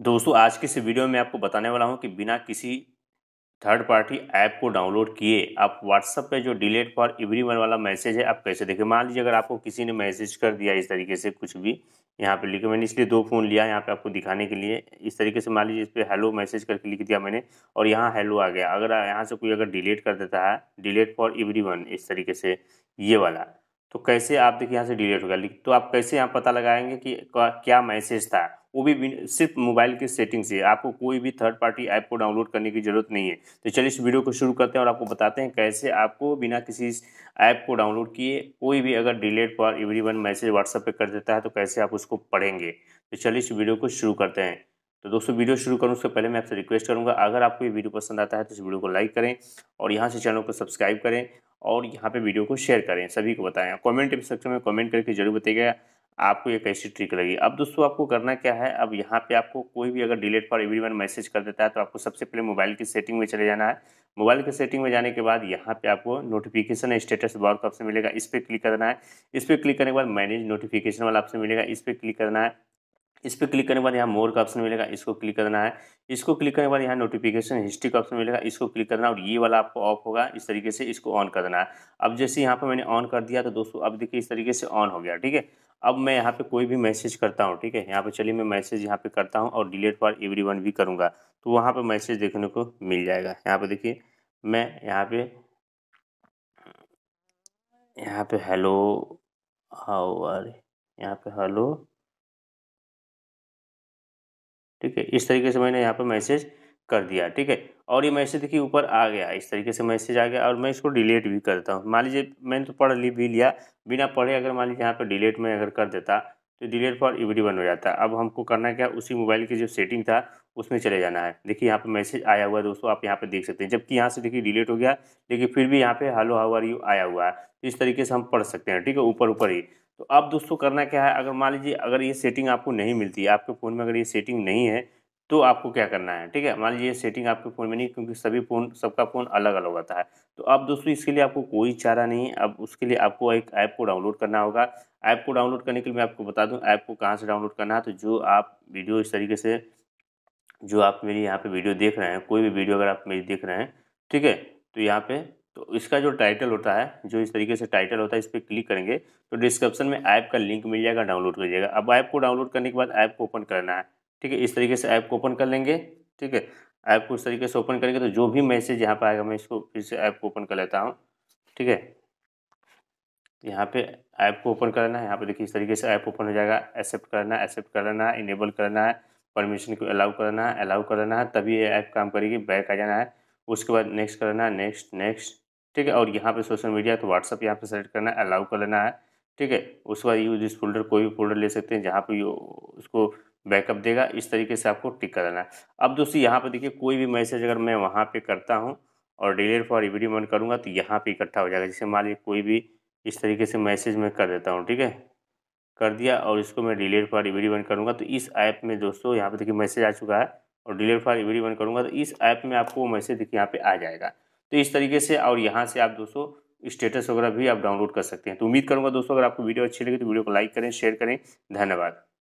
दोस्तों आज के इस वीडियो में आपको बताने वाला हूं कि बिना किसी थर्ड पार्टी ऐप को डाउनलोड किए आप व्हाट्सअप पे जो डिलीट फॉर एवरी वन वाला मैसेज है आप कैसे देखें मान लीजिए अगर आपको किसी ने मैसेज कर दिया इस तरीके से कुछ भी यहाँ पे लिखे मैंने इसलिए दो फ़ोन लिया यहाँ पे आपको दिखाने के लिए इस तरीके से मान लीजिए इस पर हेलो मैसेज करके लिख दिया मैंने और यहाँ हेलो आ गया अगर यहाँ से कोई अगर डिलीट कर देता है डिलीट फॉर एवरी इस तरीके से ये वाला तो कैसे आप देखिए यहाँ से डिलीट हो गया तो आप कैसे यहाँ पता लगाएंगे कि क्या मैसेज था वो भी सिर्फ मोबाइल की सेटिंग से आपको कोई भी थर्ड पार्टी ऐप को डाउनलोड करने की ज़रूरत नहीं है तो चलिए इस वीडियो को शुरू करते हैं और आपको बताते हैं कैसे आपको बिना किसी ऐप को डाउनलोड किए कोई भी अगर डिलेट पर एवरी वन मैसेज व्हाट्सएप पर कर देता है तो कैसे आप उसको पढ़ेंगे तो चलिए इस वीडियो को शुरू करते हैं तो दोस्तों वीडियो शुरू करूँ उससे पहले मैं आपसे रिक्वेस्ट करूँगा अगर आपको ये वीडियो पसंद आता है तो इस वीडियो को लाइक करें और यहाँ से चैनल को सब्सक्राइब करें और यहाँ पे वीडियो को शेयर करें सभी को बताएं कमेंट सेक्शन में कमेंट करके जरूर बताइएगा आपको ये कैसी ट्रिक लगी अब दोस्तों आपको करना क्या है अब यहाँ पे आपको कोई भी अगर डिलेट फॉर वन मैसेज कर देता है तो आपको सबसे पहले मोबाइल की सेटिंग में चले जाना है मोबाइल की सेटिंग में जाने के बाद यहाँ पे आपको नोटिफिकेशन स्टेटस बार का ऑप्शन मिलेगा इस पर क्लिक करना है इस पर क्लिक करने के बाद मैनेज नोटिफिकेशन वाला ऑप्शन मिलेगा इस पर क्लिक करना है इस पर क्लिक करने के बाद यहाँ मोर का ऑप्शन मिलेगा इसको क्लिक करना है इसको क्लिक करने के बाद यहाँ नोटिफिकेशन हिस्ट्री का ऑप्शन मिलेगा इसको क्लिक करना और ये वाला आपको ऑफ होगा इस तरीके से इसको ऑन करना है अब जैसे यहाँ पर मैंने ऑन कर दिया तो दोस्तों अब देखिए इस तरीके से ऑन हो गया ठीक है अब मैं यहाँ पे कोई भी मैसेज करता हूँ ठीक है यहाँ पे चलिए मैं मैसेज यहाँ पे करता हूँ और डिलीट फॉर एवरी वन भी करूँगा तो वहाँ पे मैसेज देखने को मिल जाएगा यहाँ पे देखिए मैं यहाँ पे यहाँ पे हेलो हाउ आर यहाँ पे हेलो ठीक है इस तरीके से मैंने यहाँ पर मैसेज कर दिया ठीक है और ये मैसेज देखिए ऊपर आ गया इस तरीके से मैसेज आ गया और मैं इसको डिलीट भी करता हूँ मान लीजिए मैंने तो पढ़ ली भी लिया बिना पढ़े अगर मान लीजिए यहाँ पर डिलीट में अगर कर देता तो डिलीट फॉर एवरी बन हो जाता अब हमको करना क्या उसी मोबाइल की जो सेटिंग था उसमें चले जाना है देखिए यहाँ पर मैसेज आया हुआ है दोस्तों आप यहाँ पर देख सकते हैं जबकि यहाँ से देखिए डिलीट हो गया लेकिन फिर भी यहाँ पर हेलो हावर यू आया हुआ है इस तरीके से हम पढ़ सकते हैं ठीक है ऊपर ऊपर ही तो अब दोस्तों करना क्या है अगर मान लीजिए अगर ये सेटिंग आपको नहीं मिलती है आपके फ़ोन में अगर ये सेटिंग नहीं है तो आपको क्या करना है ठीक है मान लीजिए सेटिंग आपके फ़ोन में नहीं क्योंकि सभी फ़ोन सबका फ़ोन अलग अलग होता है तो अब दोस्तों इसके लिए आपको कोई चारा नहीं है अब उसके लिए आपको एक ऐप को डाउनलोड करना होगा ऐप को डाउनलोड करने के लिए मैं आपको बता दूं ऐप को कहाँ से डाउनलोड करना है तो जो आप वीडियो इस तरीके से जो आप मेरी यहाँ पर वीडियो देख रहे हैं कोई भी वीडियो अगर आप मेरी देख रहे हैं ठीक है तो यहाँ पर तो इसका जो टाइटल होता है जो इस तरीके से टाइटल होता है इस पर क्लिक करेंगे तो डिस्क्रिप्शन में ऐप का लिंक मिल जाएगा डाउनलोड लीजिएगा अब ऐप को डाउनलोड करने के बाद ऐप को ओपन करना है ठीक है इस तरीके से ऐप को ओपन कर लेंगे ठीक है ऐप को इस तरीके से ओपन करेंगे तो जो भी मैसेज यहाँ पर आएगा मैं इसको फिर से ऐप को ओपन कर लेता हूँ ठीक है यहाँ पे ऐप को ओपन करना है यहाँ पे देखिए इस तरीके से ऐप ओपन हो जाएगा एक्सेप्ट करना है एक्सेप्ट करना है इनेबल करना है परमिशन को अलाउ करना है अलाउ करना है तभी ये ऐप काम करेगी बैक आ जाना है उसके बाद नेक्स्ट करना है नेक्स्ट नेक्स्ट ठीक है और यहाँ पे सोशल मीडिया तो व्हाट्सअप यहाँ पे सेलेक्ट करना है अलाउ कर लेना है ठीक है उसके बाद यूज इस फोल्डर कोई भी फोल्डर ले सकते हैं जहाँ पे उसको बैकअप देगा इस तरीके से आपको टिक कर देना है अब दोस्तों यहाँ पर देखिए कोई भी मैसेज अगर मैं वहाँ पर करता हूँ और डिलेट फॉर वीडियो मन करूँगा तो यहाँ पर इकट्ठा हो जाएगा जैसे मान लीजिए कोई भी इस तरीके से मैसेज मैं कर देता हूँ ठीक है कर दिया और इसको मैं डिलीट फॉर वीडियो बन करूँगा तो इस ऐप में दोस्तों यहाँ पर देखिए मैसेज आ चुका है और डिलीट फॉर वीडियो बन करूँगा तो इस ऐप में आपको वो मैसेज देखिए यहाँ पे आ जाएगा तो इस तरीके से और यहाँ से आप दोस्तों स्टेटस वगैरह भी आप डाउनलोड कर सकते हैं तो उम्मीद करूँगा दोस्तों अगर आपको वीडियो अच्छी लगे तो वीडियो को लाइक करें शेयर करें धन्यवाद